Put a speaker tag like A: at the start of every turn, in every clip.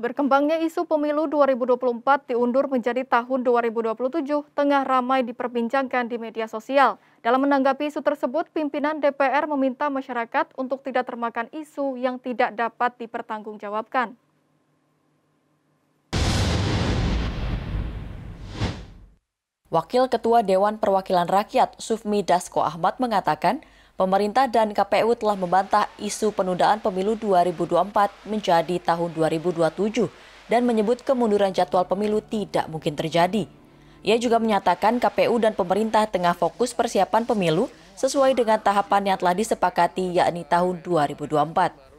A: Berkembangnya isu pemilu 2024 diundur menjadi tahun 2027 tengah ramai diperbincangkan di media sosial. Dalam menanggapi isu tersebut, pimpinan DPR meminta masyarakat untuk tidak termakan isu yang tidak dapat dipertanggungjawabkan. Wakil Ketua Dewan Perwakilan Rakyat Sufmi Dasko Ahmad mengatakan, Pemerintah dan KPU telah membantah isu penundaan pemilu 2024 menjadi tahun 2027 dan menyebut kemunduran jadwal pemilu tidak mungkin terjadi. Ia juga menyatakan KPU dan pemerintah tengah fokus persiapan pemilu sesuai dengan tahapan yang telah disepakati yakni tahun 2024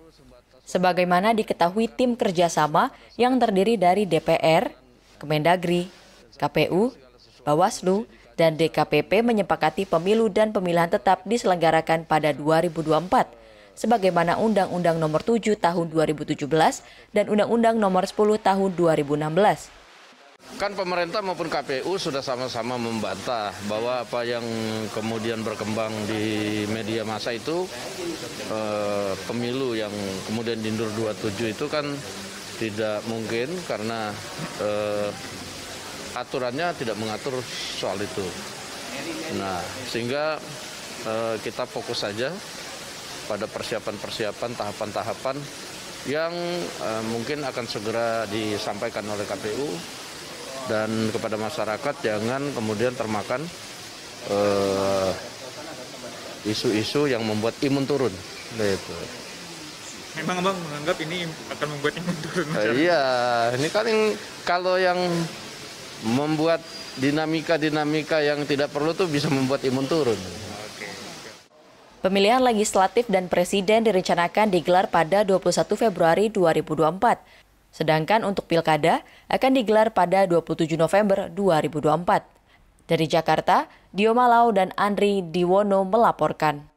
A: sebagaimana diketahui tim kerjasama yang terdiri dari DPR, Kemendagri, KPU, Bawaslu, dan DKPP menyepakati pemilu dan pemilihan tetap diselenggarakan pada 2024 sebagaimana Undang-Undang Nomor 7 Tahun 2017 dan Undang-Undang Nomor 10 Tahun 2016.
B: Kan pemerintah maupun KPU sudah sama-sama membantah bahwa apa yang kemudian berkembang di media massa itu eh, pemilu yang kemudian diundur 27 itu kan tidak mungkin karena eh, aturannya tidak mengatur soal itu. Nah, sehingga eh, kita fokus saja pada persiapan-persiapan, tahapan-tahapan yang eh, mungkin akan segera disampaikan oleh KPU dan kepada masyarakat jangan kemudian termakan eh, isu-isu eh, yang membuat imun turun. Nah, itu.
A: Memang abang menganggap ini akan membuat imun turun? Eh, iya, ini
B: kan yang, kalau yang membuat dinamika-dinamika yang tidak perlu tuh bisa membuat imun turun.
A: Pemilihan legislatif dan presiden direncanakan digelar pada 21 Februari 2024. Sedangkan untuk pilkada akan digelar pada 27 November 2024. Dari Jakarta, Dio Malau dan Andri Diwono melaporkan.